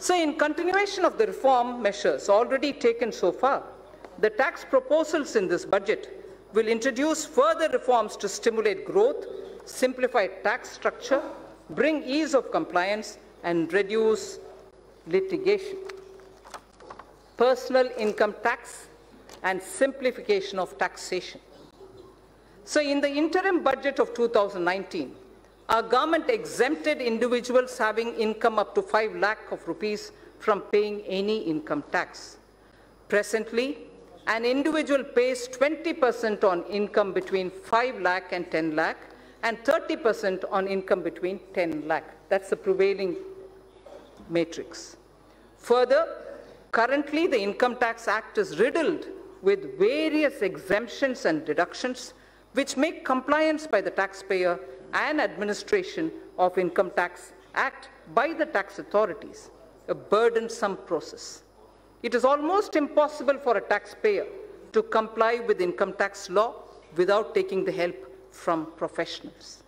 So in continuation of the reform measures already taken so far, the tax proposals in this budget will introduce further reforms to stimulate growth, simplify tax structure, bring ease of compliance, and reduce litigation. Personal income tax and simplification of taxation. So in the interim budget of 2019, our government exempted individuals having income up to 5 lakh of rupees from paying any income tax. Presently, an individual pays 20% on income between 5 lakh and 10 lakh and 30% on income between 10 lakh. That's the prevailing matrix. Further, currently the Income Tax Act is riddled with various exemptions and deductions which make compliance by the taxpayer and administration of Income Tax Act by the tax authorities, a burdensome process. It is almost impossible for a taxpayer to comply with income tax law without taking the help from professionals.